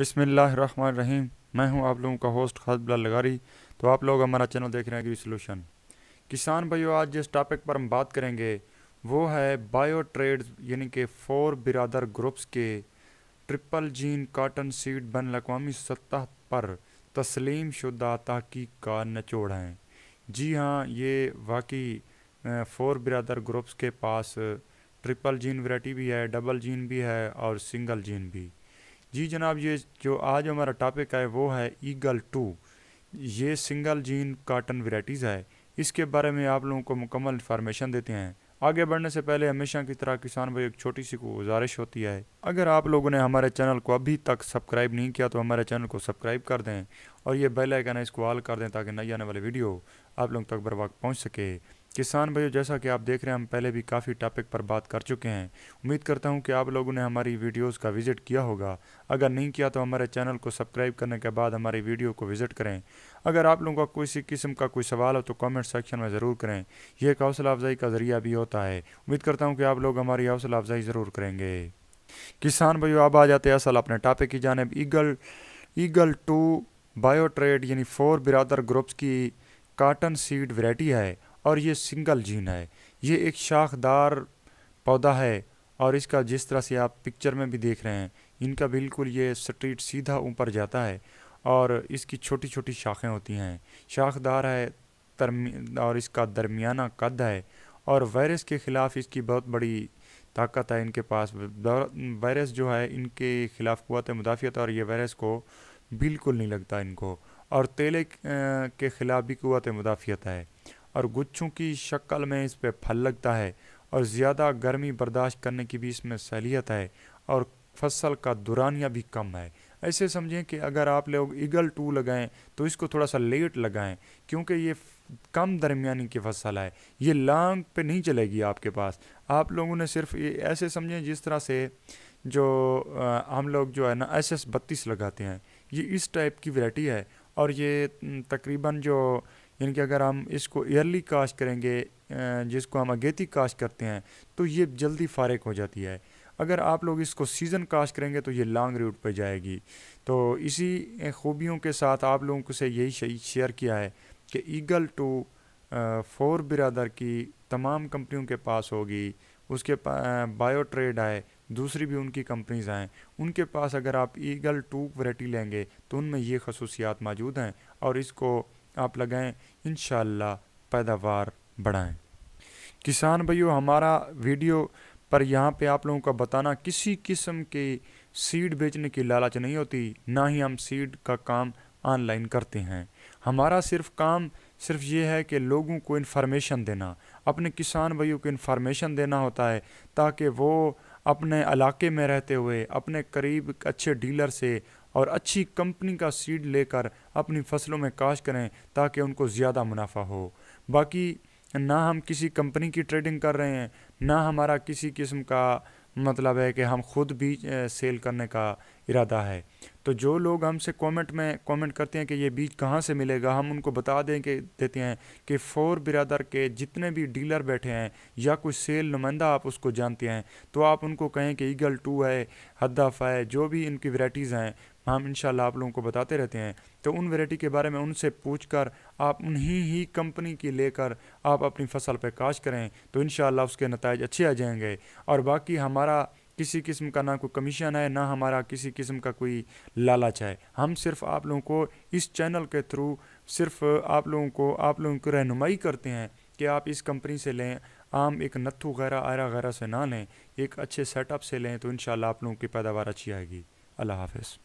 बिसमीम मैं हूं आप लोगों का होस्ट खाद बिलाल लगारी तो आप लोग हमारा चैनल देख रहे हैं एग्री सोल्यूशन किसान भाइयों आज जिस टॉपिक पर हम बात करेंगे वो है बायो ट्रेड यानी कि फोर बिरादर ग्रुप्स के ट्रिपल जीन काटन सीड बन लकवामी सतह पर तस्लीम शुदा तहकीक का नचोड़ हैं जी हाँ ये वाकई फोर बिरादर ग्रुप्स के पास ट्रिपल जीन वैरायटी भी है डबल जीन भी है और सिंगल जीन भी जी जनाब ये जो आज हमारा टॉपिक है वो है ईगल टू ये सिंगल जीन काटन वेराइटीज़ है इसके बारे में आप लोगों को मुकम्मल इन्फॉर्मेशन देते हैं आगे बढ़ने से पहले हमेशा की तरह किसान भाई एक छोटी सी गुजारिश होती है अगर आप लोगों ने हमारे चैनल को अभी तक सब्सक्राइब नहीं किया तो हमारे चैनल को सब्सक्राइब कर दें और ये बेल आइकन है इसको ऑल कर दें ताकि नई आने वाली वीडियो आप लोगों तक बर वक्त पहुँच सके किसान भाइयों जैसा कि आप देख रहे हैं हम पहले भी काफ़ी टॉपिक पर बात कर चुके हैं उम्मीद करता हूं कि आप लोगों ने हमारी वीडियोस का विज़िट किया होगा अगर नहीं किया तो हमारे चैनल को सब्सक्राइब करने के बाद हमारी वीडियो को विज़िट करें अगर आप लोगों का किसी किस्म का कोई सवाल हो तो कमेंट सेक्शन में ज़रूर करें यह एक हौसला अफजाई का ज़रिया भी होता है उम्मीद करता हूँ कि आप लोग हमारी हौसला अफजाई ज़रूर करेंगे किसान भाइयों अब आ जाते हैं असल अपने टॉपिक की जानब ईगल ईगल टू बायोट्रेड यानी फोर बिरादर ग्रुप्स की काटन सीड वैरायटी है और ये सिंगल जीन है ये एक शाखदार पौधा है और इसका जिस तरह से आप पिक्चर में भी देख रहे हैं इनका बिल्कुल ये स्ट्रीट सीधा ऊपर जाता है और इसकी छोटी छोटी शाखें होती हैं शाखदार है तरमी और इसका दरमियाना कद है और वायरस के ख़िलाफ़ इसकी बहुत बड़ी ताकत है इनके पास वायरस जो है इनके ख़िलाफ़ कुत मुदाफ़ियत और ये वायरस को बिल्कुल नहीं लगता इनको और तेले के ख़िलाफ़ भी कुत मुदाफ़ियत है और गुच्छों की शक्ल में इस पर फल लगता है और ज़्यादा गर्मी बर्दाश्त करने की भी इसमें सहलियत है और फसल का दुरानिया भी कम है ऐसे समझें कि अगर आप लोग ईगल टू लगाएं तो इसको थोड़ा सा लेट लगाएं क्योंकि ये कम दरमियानी की फसल है ये लॉन्ग पे नहीं चलेगी आपके पास आप लोगों ने सिर्फ ये ऐसे समझें जिस तरह से जो आ, हम लोग जो है ना एस एस बत्तीस लगाते हैं ये इस टाइप की वैरायटी है और ये तकरीबन जो यानी कि अगर हम इसको ईयरली काश करेंगे जिसको हम अगेती काश करते हैं तो ये जल्दी फारग हो जाती है अगर आप लोग इसको सीज़न काश करेंगे तो ये लॉन्ग रूट पर जाएगी तो इसी खूबियों के साथ आप लोगों से यही शेयर किया है कि ईगल टू फोर बिरादर की तमाम कंपनियों के पास होगी उसके बायो ट्रेड आए दूसरी भी उनकी कंपनीज आएँ उनके पास अगर आप ईगल टू वराइटी लेंगे तो उनमें ये खसूसियात मौजूद हैं और इसको आप लगाएं इन पैदावार बढ़ाएं किसान भाइयों हमारा वीडियो पर यहाँ पे आप लोगों का बताना किसी किस्म के सीड बेचने की लालच नहीं होती ना ही हम सीड का काम ऑनलाइन करते हैं हमारा सिर्फ काम सिर्फ ये है कि लोगों को इन्फॉर्मेशन देना अपने किसान भाइयों को इन्फॉर्मेशन देना होता है ताकि वो अपने इलाके में रहते हुए अपने करीब अच्छे डीलर से और अच्छी कंपनी का सीड लेकर अपनी फसलों में काश करें ताकि उनको ज़्यादा मुनाफा हो बाकी ना हम किसी कंपनी की ट्रेडिंग कर रहे हैं ना हमारा किसी किस्म का मतलब है कि हम खुद भी सेल करने का इरादा है तो जो लोग हमसे कमेंट में कमेंट करते हैं कि ये बीज कहाँ से मिलेगा हम उनको बता दें कि देते हैं कि फ़ोर बिरादर के जितने भी डीलर बैठे हैं या कोई सेल नुमाइंदा आप उसको जानते हैं तो आप उनको कहें कि ईगल टू है हदफ है जो भी इनकी वैराइटीज़ हैं हम इन आप लोगों को बताते रहते हैं तो उन वेराइटी के बारे में उनसे पूछ कर आप उन्हीं ही कंपनी की लेकर आप अपनी फसल पर काश करें तो इन उसके नतज अच्छे आ जाएंगे और बाकी हमारा किसी किस्म का ना कोई कमीशन है ना हमारा किसी किस्म का कोई लालच है हम सिर्फ आप लोगों को इस चैनल के थ्रू सिर्फ आप लोगों को आप लोगों की रहनुमाई करते हैं कि आप इस कंपनी से लें आम एक नत्थू गैरा आयरा गैरा से ना लें एक अच्छे सेटअप से लें तो इन आप लोगों की पैदावार अच्छी आएगी अल्लाह हाफिज़